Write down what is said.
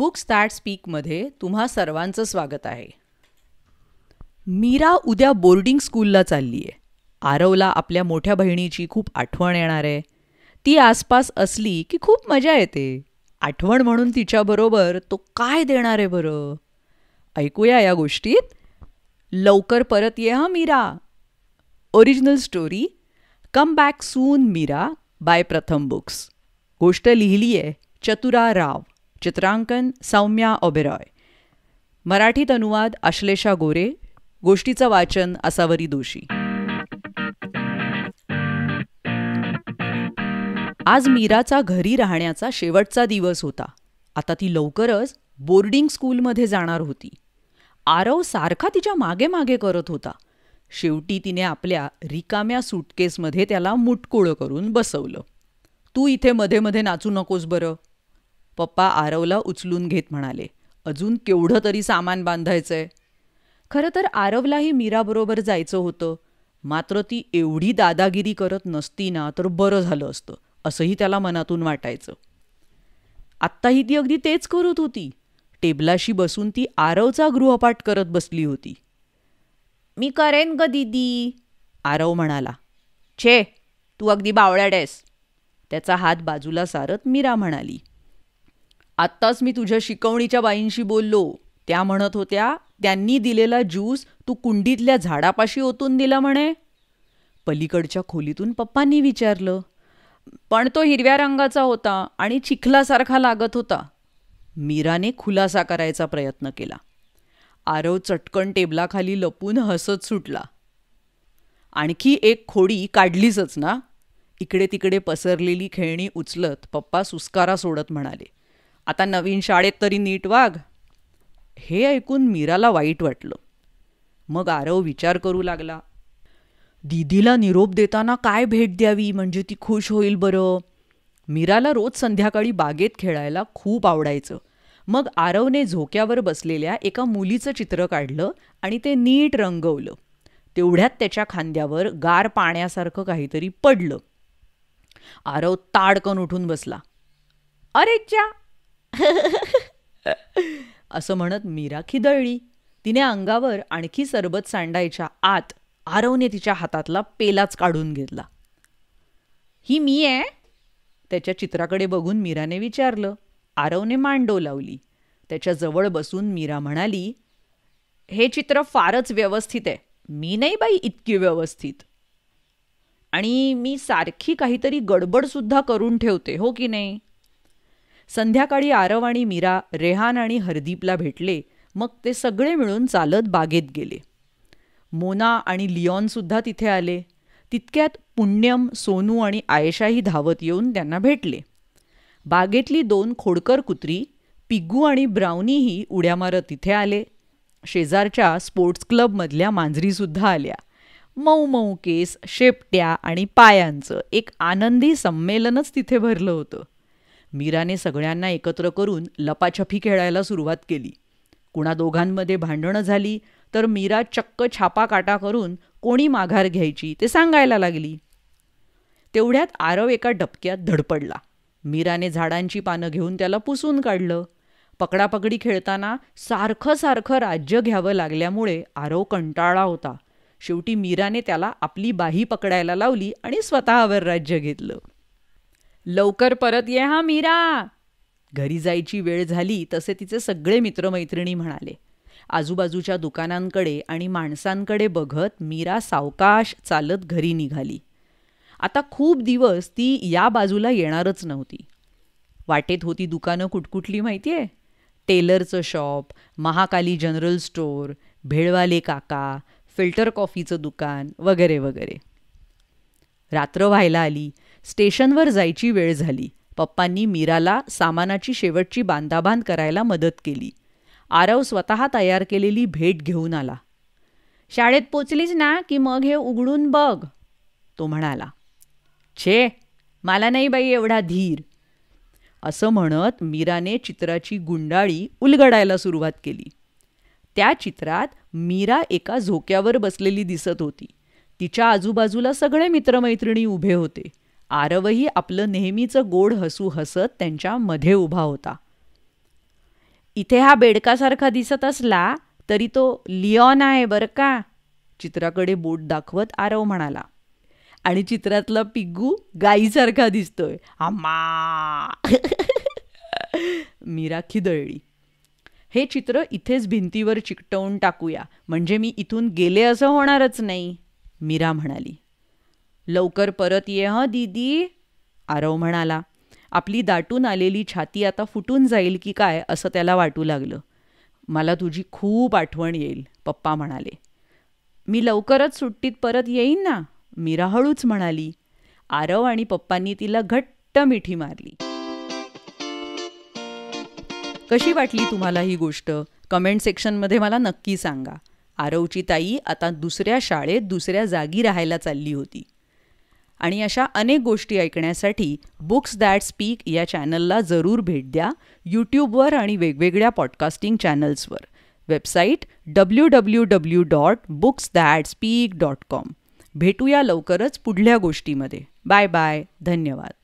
book speak स्पीकमध्ये तुम्हा सर्वांचं स्वागत आहे मीरा उद्या बोर्डिंग स्कूलला चालली आहे आरवला आपल्या मोठ्या बहिणीची खूप आठवण येणार आहे ती आसपास असली की खूप मजा येते आठवण म्हणून तिच्याबरोबर तो काय देणार आहे बरं ऐकूया या गोष्टीत लवकर परत ये हा Meera original story come back soon Meera by Pratham books गोष्ट लिहिली आहे चतुरा राव चित्रांकन सौम्या ओबेरॉय मराठीत अनुवाद आश्लेषा गोरे गोष्टीचं वाचन असावरी दोषी आज मीराचा घरी राहण्याचा शेवटचा दिवस होता आता ती लवकरच बोर्डिंग स्कूलमध्ये जाणार होती आरव सारखा तिच्या मागे मागे करत होता शेवटी तिने आपल्या रिकाम्या सुटकेसमध्ये त्याला मुटकुळं करून बसवलं तू इथे मध्ये मध्ये नाचू नकोस बरं पप्पा आरवला उचलून घेत म्हणाले अजून केवढं तरी सामान बांधायचंय खरं तर आरवलाही मीराबरोबर जायचं होतं मात्र ती एवढी दादागिरी करत नसती ना तर बरं झालं असतं असंही त्याला मनातून वाटायचं आत्ताही ती अगदी तेच करत होती टेबलाशी बसून ती आरवचा गृहपाठ करत बसली होती मी करेन ग दिदी आरव म्हणाला छे तू अगदी बावळ्याडेस त्याचा हात बाजूला सारत मीरा म्हणाली आत्ताच मी तुझ्या शिकवणीच्या बाईंशी बोललो त्या म्हणत होत्या त्यांनी दिलेला ज्यूस तू कुंडीतल्या झाडापाशी ओतून दिला म्हणे पलीकडच्या खोलीतून पप्पांनी विचारलं पण तो हिरव्या रंगाचा होता आणि चिखलासारखा लागत होता मीराने खुलासा करायचा प्रयत्न केला आरव चटकन टेबलाखाली लपून हसत सुटला आणखी एक खोडी काढलीच ना इकडे तिकडे पसरलेली खेळणी उचलत पप्पा सुस्कारा सोडत म्हणाले आता नवीन शाळेत तरी नीट वाघ हे ऐकून मीराला वाईट वाटलं मग आरव विचार करू लागला दीदीला निरोप देताना काय भेट द्यावी म्हणजे ती खुश होईल बरं मीराला रोज संध्याकाळी बागेत खेळायला खूप आवडायचं मग आरवने झोक्यावर बसलेल्या एका मुलीचं चित्र काढलं आणि ते नीट रंगवलं तेवढ्यात त्याच्या खांद्यावर गार पाण्यासारखं काहीतरी पडलं आरव ताडकन उठून बसला अरे च्या असं म्हणत मीरा खिदळली तिने अंगावर आणखी सरबत सांडायच्या आत आरवने तिच्या हातातला पेलाच काढून घेतला ही मी आहे त्याच्या चित्राकडे बघून मीराने विचारलं आरवने मांडो लावली त्याच्या जवळ बसून मीरा म्हणाली हे चित्र फारच व्यवस्थित आहे मी नाही बाई इतकी व्यवस्थित आणि मी सारखी काहीतरी गडबडसुद्धा करून ठेवते हो की नाही संध्याकाळी आरव आणि मीरा रेहान आणि हरदीपला भेटले मग ते सगळे मिळून चालत बागेत गेले मोना आणि सुद्धा तिथे आले तितक्यात पुण्यम सोनू आणि आयशाही धावत येऊन त्यांना भेटले बागेतली दोन खोडकर कुत्री पिग्गू आणि ब्राउनीही उड्या मारत तिथे आले शेजारच्या स्पोर्ट्स क्लबमधल्या मांजरीसुद्धा आल्या मऊ मऊ केस शेपट्या आणि पायांचं एक आनंदी संमेलनच तिथे भरलं होतं मीराने सगळ्यांना एकत्र करून लपाछपी खेळायला सुरुवात केली कुणा दोघांमध्ये भांडणं झाली तर मीरा चक्क छापा काटा करून कोणी माघार घ्यायची ते सांगायला लागली तेवढ्यात आरव एका डबक्यात धडपडला मीराने झाडांची पानं घेऊन त्याला पुसून काढलं पकडापकडी खेळताना सारखं सारखं राज्य घ्यावं लागल्यामुळे आरव कंटाळा होता शेवटी मीराने त्याला आपली बाही पकडायला लावली आणि स्वतःवर राज्य घेतलं लवकर परत ये हा मीरा घरी जायची वेळ झाली तसे तिचे सगळे मित्रमैत्रिणी म्हणाले आजूबाजूच्या दुकानांकडे आणि माणसांकडे बघत मीरा सावकाश चालत घरी निघाली आता खूप दिवस ती या बाजूला येणारच नव्हती वाटेत होती दुकानं कुठकुठली माहिती आहे टेलरचं शॉप महाकाली जनरल स्टोर भेळवाले काका फिल्टर कॉफीचं दुकान वगैरे वगैरे रात्र व्हायला आली स्टेशनवर जायची वेळ झाली पप्पांनी मीराला सामानाची शेवटची बांधाबांध करायला मदत केली आरव स्वतः तयार केलेली भेट घेऊन आला शाळेत पोचलीच ना की मग हे उघडून बघ तो म्हणाला छे मला नाही बाई एवढा धीर असं म्हणत मीराने चित्राची गुंडाळी उलगडायला सुरुवात केली त्या चित्रात मीरा एका झोक्यावर बसलेली दिसत होती तिच्या आजूबाजूला सगळे मित्रमैत्रिणी उभे होते आरवही आपलं नेहमीचं गोड हसू हसत त्यांच्या मध्ये उभा होता इथे हा बेडकासारखा दिसत असला तरी तो लिओन आहे बरं का चित्राकडे बोट दाखवत आरव म्हणाला आणि चित्रातला पिग्गू गाईसारखा दिसतोय आम्मा मीरा खिदळली हे चित्र इथेच भिंतीवर चिकटवून टाकूया म्हणजे मी इथून गेले असं होणारच नाही मीरा म्हणाली लवकर परत ये हं दीदी आरव म्हणाला आपली दाटून आलेली छाती आता फुटून जाईल की काय असं त्याला वाटू लागलं मला तुझी खूप आठवण येईल पप्पा म्हणाले मी लवकरच सुट्टीत परत येईन ना मीरा हळूच म्हणाली आरव आणि पप्पांनी तिला घट्ट मिठी मारली कशी वाटली तुम्हाला ही गोष्ट कमेंट सेक्शनमध्ये मला नक्की सांगा आरवची ताई आता दुसऱ्या शाळेत दुसऱ्या जागी राहायला चालली होती आणि अशा अनेक गोष्टी ऐकण्यासाठी बुक्स दॅट स्पीक या चॅनलला जरूर भेट द्या यूट्यूबवर आणि वेगवेगळ्या पॉडकास्टिंग चॅनल्सवर website W W W dot books that speak dot com भेटूया लवकरच पुढल्या गोष्टीमध्ये बाय बाय धन्यवाद